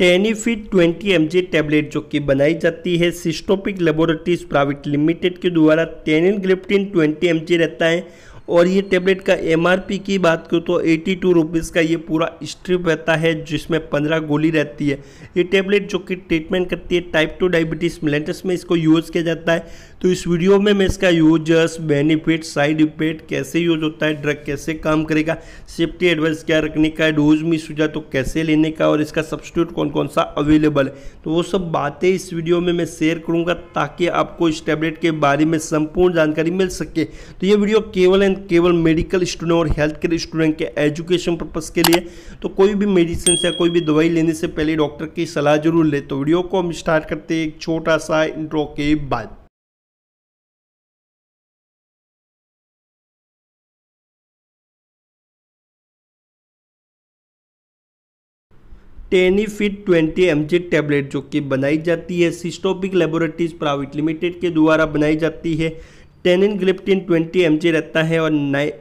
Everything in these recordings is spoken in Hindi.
टेनीफिट 20 एम टैबलेट जो कि बनाई जाती है सिस्टोपिक लेबोरेटरीज प्राइवेट लिमिटेड के द्वारा टेनिन ग्लिप्टिन 20 एम रहता है और ये टेबलेट का एम की बात करूँ तो एटी टू का ये पूरा स्ट्रिप रहता है जिसमें पंद्रह गोली रहती है ये टेबलेट जो कि ट्रीटमेंट करती है टाइप टू डायबिटीज़ मिलेंटस में इसको यूज़ किया जाता है तो इस वीडियो में मैं इसका यूजर्स बेनिफिट साइड इफेक्ट कैसे यूज होता है ड्रग कैसे काम करेगा सेफ्टी एडवाइस क्या रखने का है डोज मिस हो जाए तो कैसे लेने का और इसका सब्सिट्यूट कौन कौन सा अवेलेबल है तो वो सब बातें इस वीडियो में मैं शेयर करूंगा ताकि आपको इस टैबलेट के बारे में संपूर्ण जानकारी मिल सके तो ये वीडियो केवल एंड केवल मेडिकल स्टूडेंट और हेल्थ केयर स्टूडेंट के एजुकेशन पर्पज़ के लिए तो कोई भी मेडिसिन या कोई भी दवाई लेने से पहले डॉक्टर की सलाह जरूर ले तो वीडियो को हम स्टार्ट करते हैं एक छोटा सा इंट्रो के बाद टेनीफिट 20 एम टैबलेट जो कि बनाई जाती है सिस्टोपिक लेबोरेटरीज प्राइवेट लिमिटेड के द्वारा बनाई जाती है टेनिन ग्लिप्टिन ट्वेंटी एम रहता है और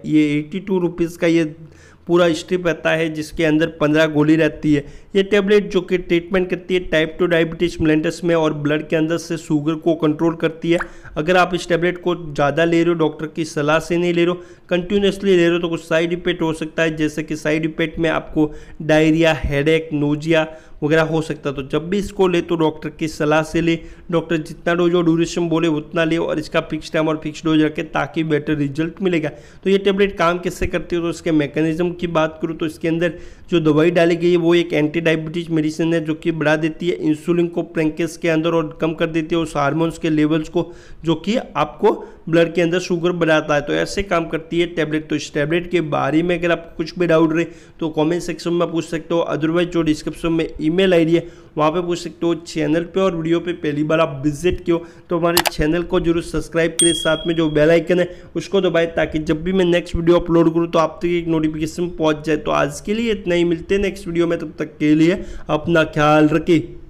ये एटी टू रुपीज़ का ये पूरा स्ट्रिप रहता है जिसके अंदर पंद्रह गोली रहती है ये टेबलेट जो कि ट्रीटमेंट करती है टाइप टू डायबिटीज मिलेंटस में और ब्लड के अंदर से शुगर को कंट्रोल करती है अगर आप इस टेबलेट को ज़्यादा ले रहे हो डॉक्टर की सलाह से नहीं ले रहे हो कंटिन्यूसली ले रहे हो तो कुछ साइड इफेक्ट हो सकता है जैसे कि साइड इफेक्ट में आपको डायरिया एक नोजिया वगैरह हो सकता है तो जब भी इसको ले तो डॉक्टर की सलाह से ले डॉक्टर जितना डोज और ड्यूरेशन बोले उतना ले और इसका फिक्स टाइम और फिक्स डोज रखें ताकि बेटर रिजल्ट मिलेगा तो ये टेबलेट काम कैसे करती है तो इसके मैकेनिज्म की बात करूँ तो इसके अंदर जो दवाई डाली गई है वो एक एंटी डायबिटीज मेडिसिन है जो कि बढ़ा देती है इंसुलिन को प्रेंकेस के अंदर और कम कर देती है उस हारमोन्स के लेवल्स को जो कि आपको ब्लड के अंदर शुगर बनाता है तो ऐसे काम करती है टैबलेट तो इस टैबलेट के बारे में अगर आपको कुछ भी डाउट रहे तो कमेंट सेक्शन में पूछ सकते हो अदरवाइज जो डिस्क्रिप्शन में ईमेल आईडी है वहाँ पे पूछ सकते हो चैनल पे और वीडियो पे पहली बार आप विजिट किए तो हमारे चैनल को जरूर सब्सक्राइब करें साथ में जो बेल आइकन है उसको दबाए ताकि जब भी मैं नेक्स्ट वीडियो अपलोड करूँ तो आप तक एक नोटिफिकेशन पहुँच जाए तो आज के लिए इतना ही मिलते हैं नेक्स्ट वीडियो में तब तक के लिए अपना ख्याल रखें